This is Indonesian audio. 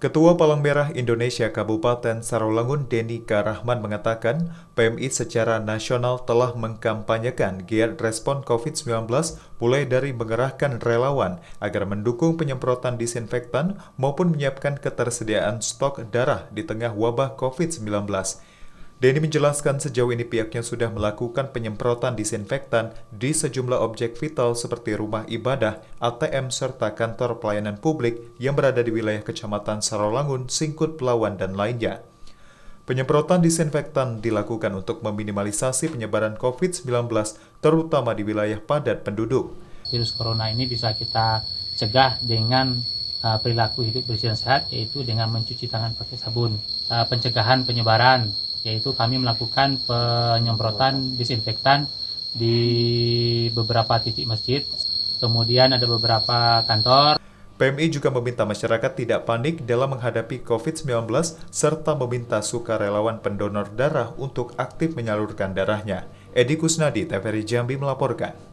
Ketua Palang Merah Indonesia Kabupaten Sarolangun Deni Karahman mengatakan, PMI secara nasional telah mengkampanyekan giat respon COVID-19 mulai dari mengerahkan relawan agar mendukung penyemprotan disinfektan maupun menyiapkan ketersediaan stok darah di tengah wabah COVID-19. Denny menjelaskan sejauh ini pihaknya sudah melakukan penyemprotan disinfektan di sejumlah objek vital seperti rumah ibadah, ATM, serta kantor pelayanan publik yang berada di wilayah Kecamatan Sarolangun, Singkut, Pelawan, dan lainnya. Penyemprotan disinfektan dilakukan untuk meminimalisasi penyebaran COVID-19 terutama di wilayah padat penduduk. Virus corona ini bisa kita cegah dengan uh, perilaku hidup bersih dan sehat yaitu dengan mencuci tangan pakai sabun, uh, pencegahan penyebaran yaitu kami melakukan penyemprotan disinfektan di beberapa titik masjid, kemudian ada beberapa kantor. PMI juga meminta masyarakat tidak panik dalam menghadapi COVID-19 serta meminta sukarelawan pendonor darah untuk aktif menyalurkan darahnya. Edi Kusnadi, TVRI Jambi melaporkan.